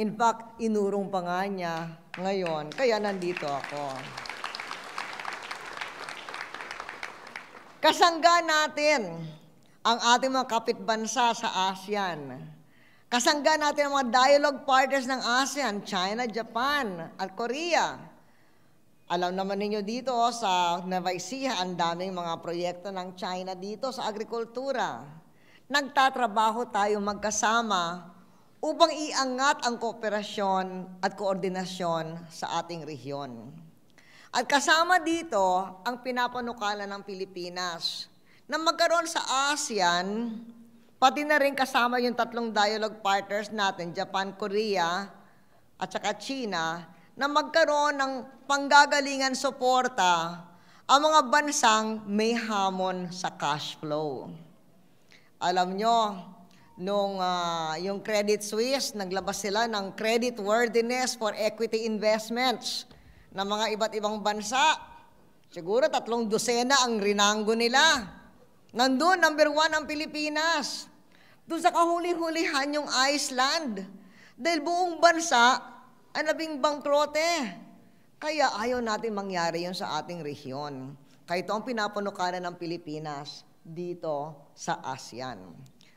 In fact, inurong pa nga niya ngayon, kaya nandito ako. Kasangga natin ang ating mga kapitbansa sa ASEAN. Kasangga natin ang mga dialogue partners ng ASEAN, China, Japan, at Korea. Alam naman ninyo dito sa Navaisiha, ang daming mga proyekto ng China dito sa agrikultura. Nagtatrabaho tayo magkasama upang iangat ang kooperasyon at koordinasyon sa ating rehiyon. At kasama dito ang pinapanukala ng Pilipinas na magkaroon sa ASEAN, pati na rin kasama yung tatlong dialogue partners natin, Japan, Korea, at saka China, na magkaroon ng panggagalingan suporta ang mga bansang may hamon sa cash flow. Alam nyo, nung uh, yung Credit Suisse, naglabas sila ng credit worthiness for equity investments ng mga iba't ibang bansa. Siguro tatlong dosena ang rinanggo nila. Nandun, number one ang Pilipinas. Doon sa kahuli-hulihan yung Iceland. Dahil buong bansa, ang labing bangkrote. Kaya ayaw natin mangyari yon sa ating rehiyon. Kaya ito ang pinapanukanan ng Pilipinas dito sa ASEAN.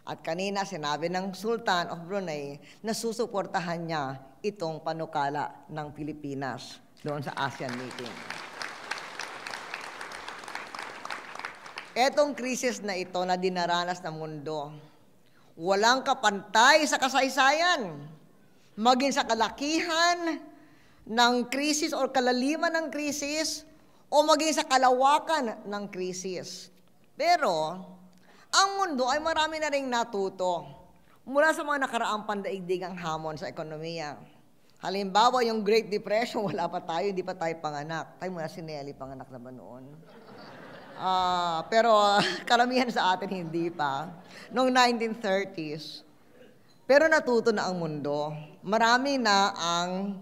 At kanina sinabi ng Sultan of Brunei na susuportahan niya itong panukala ng Pilipinas doon sa ASEAN meeting. Etong krisis na ito na dinaranas ng mundo, walang kapantay sa kasaysayan, maging sa kalakihan ng krisis o kalaliman ng krisis o maging sa kalawakan ng krisis. Pero ang mundo ay marami na rin natuto mula sa mga nakaraang pandaigdigang hamon sa ekonomiya. Halimbawa, yung Great Depression, wala pa tayo, hindi pa tayo panganak. Tayo muna si Nelly, panganak na ba noon? Uh, pero uh, karamihan sa atin hindi pa. Noong 1930s. Pero natuto na ang mundo. Marami na ang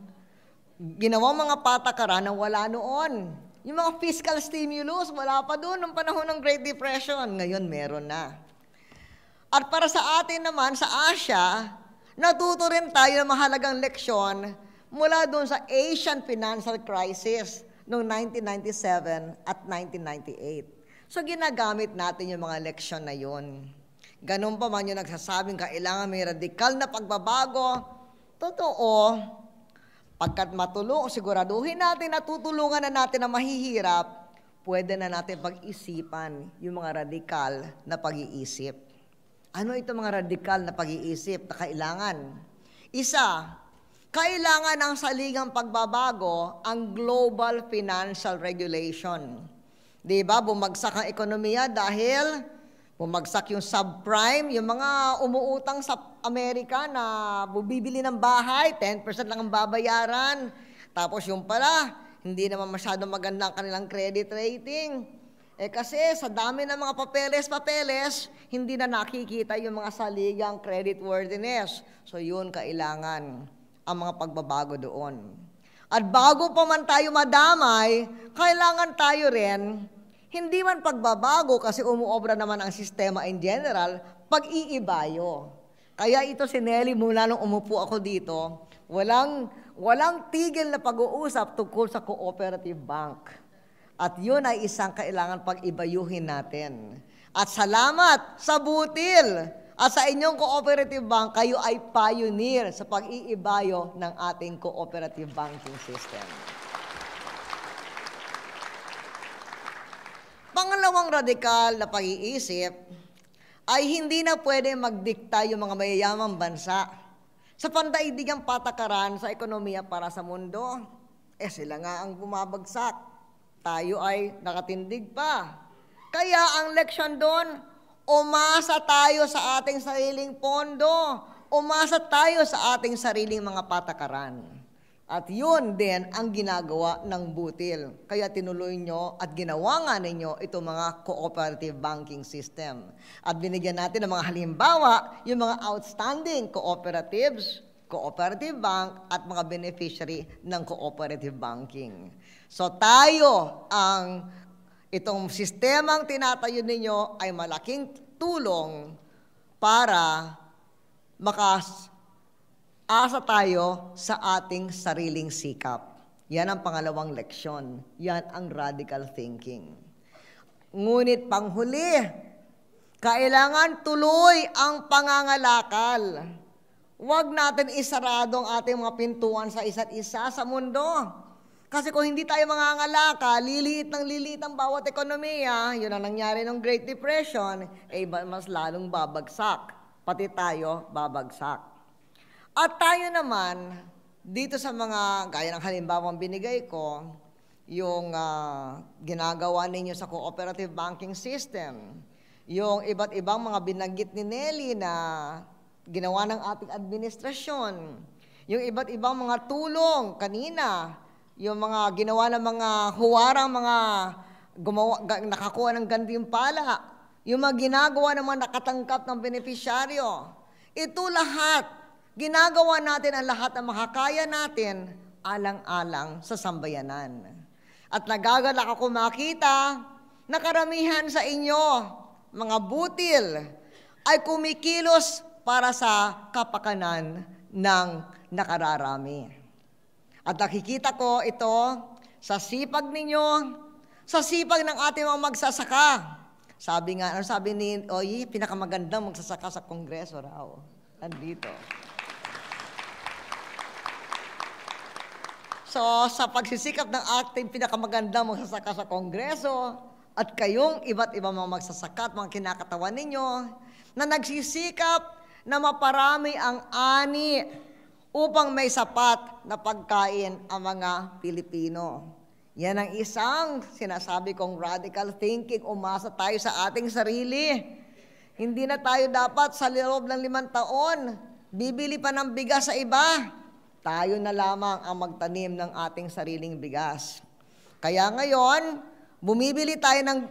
ginawa mga patakaran na wala noon. Yung mga fiscal stimulus, wala pa doon nung panahon ng Great Depression. Ngayon, meron na. At para sa atin naman, sa Asia, natuto rin tayo ng mahalagang leksyon mula doon sa Asian Financial Crisis noong 1997 at 1998. So ginagamit natin yung mga leksyon na yun. Ganun pa man yung nagsasabing kailangan may radikal na pagbabago. Totoo, Pagkat matulong, siguraduhin natin na tutulungan na natin ang mahihirap, pwede na natin pag-isipan yung mga radikal na pag-iisip. Ano ito mga radikal na pag-iisip na kailangan? Isa, kailangan ng saligang pagbabago ang global financial regulation. Di ba? Bumagsak ang ekonomiya dahil Bumagsak yung subprime, yung mga umuutang sa Amerika na bubibili ng bahay, 10% lang ang babayaran. Tapos yung pala, hindi naman masyado maganda ang kanilang credit rating. Eh kasi sa dami ng mga papeles-papeles, hindi na nakikita yung mga saligang credit worthiness. So yun kailangan ang mga pagbabago doon. At bago pa man tayo madamay, kailangan tayo rin hindi man pagbabago kasi umuobra naman ang sistema in general, pag-iibayo. Kaya ito si Nelly mula nung umupo ako dito, walang, walang tigil na pag-uusap tungkol sa cooperative bank. At yun ay isang kailangan pag-ibayuhin natin. At salamat sa butil at sa inyong cooperative bank, kayo ay pioneer sa pag-iibayo ng ating cooperative banking system. radikal na pag-iisip ay hindi na pwede magdikta yung mga mayayamang bansa sa pandaigdigang patakaran sa ekonomiya para sa mundo. Eh sila nga ang bumabagsak. Tayo ay nakatindig pa. Kaya ang leksyon doon, umasa tayo sa ating sariling pondo, umasa tayo sa ating sariling mga patakaran. At yun din ang ginagawa ng butil. Kaya tinuloy nyo at ginawa nga ninyo itong mga cooperative banking system. At binigyan natin ng mga halimbawa yung mga outstanding cooperatives, cooperative bank at mga beneficiary ng cooperative banking. So tayo ang itong sistemang tinatayo ninyo ay malaking tulong para makas Asa tayo sa ating sariling sikap. Yan ang pangalawang leksyon. Yan ang radical thinking. Ngunit panghuli, kailangan tuloy ang pangangalakal. Huwag natin isarado ang ating mga pintuan sa isa't isa sa mundo. Kasi kung hindi tayo mangangalaka, liliit ng liliit ang bawat ekonomiya, yun ang nangyari ng Great Depression, eh mas lalong babagsak. Pati tayo babagsak. At tayo naman, dito sa mga, gaya ng halimbawang binigay ko, yung uh, ginagawa ninyo sa cooperative banking system, yung iba't ibang mga binanggit ni Nelly na ginawa ng ating administrasyon, yung iba't ibang mga tulong kanina, yung mga ginawa ng mga huwarang mga gumawa, nakakuha ng gantimpala, yung mga ginagawa ng mga nakatanggap ng beneficyaryo, ito lahat Ginagawa natin ang lahat ng makakaya natin alang-alang sa sambayanan. At nagagalak ako makita na karamihan sa inyo, mga butil, ay kumikilos para sa kapakanan ng nakararami. At nakikita ko ito sa sipag ninyo, sa sipag ng ating mga magsasaka. Sabi nga, ano sabi ni Oye, pinakamagandang magsasaka sa Kongreso raw. Nandito. So, sa pagsisikap ng acting, pinakamaganda magsasaka sa Kongreso at kayong iba't ibang mga magsasaka at mga kinakatawan ninyo na nagsisikap na maparami ang ani upang may sapat na pagkain ang mga Pilipino. Yan ang isang sinasabi kong radical thinking. Umasa tayo sa ating sarili. Hindi na tayo dapat sa loob ng limang taon, bibili pa ng bigas sa iba. Tayo na lamang ang magtanim ng ating sariling bigas. Kaya ngayon, bumibili tayo ng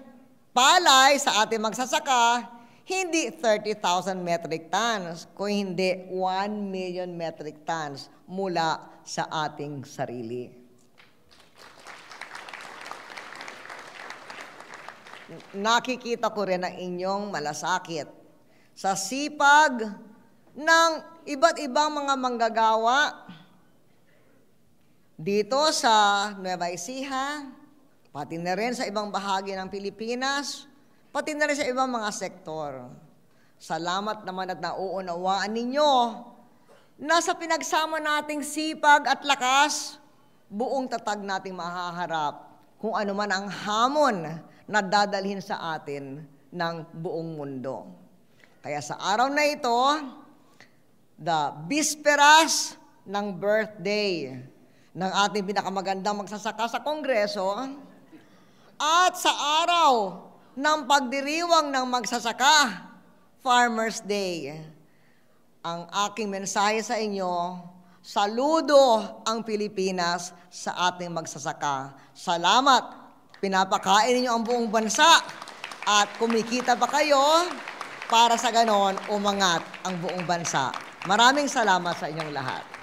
palay sa ating magsasaka, hindi 30,000 metric tons, kung hindi 1 million metric tons mula sa ating sarili. Nakikita ko rin ang inyong malasakit sa sipag ng iba't ibang mga manggagawa dito sa Nueva Ecija, pati na rin sa ibang bahagi ng Pilipinas, pati na rin sa ibang mga sektor. Salamat naman at nauunawaan ninyo na sa pinagsama nating sipag at lakas, buong tatag nating mahaharap kung ano man ang hamon na dadalhin sa atin ng buong mundo. Kaya sa araw na ito, the bisperas ng birthday ng ating pinakamagandang magsasaka sa Kongreso at sa araw ng pagdiriwang ng magsasaka, Farmer's Day. Ang aking mensahe sa inyo, saludo ang Pilipinas sa ating magsasaka. Salamat! Pinapakain ninyo ang buong bansa at kumikita pa kayo para sa ganon umangat ang buong bansa. Maraming salamat sa inyong lahat.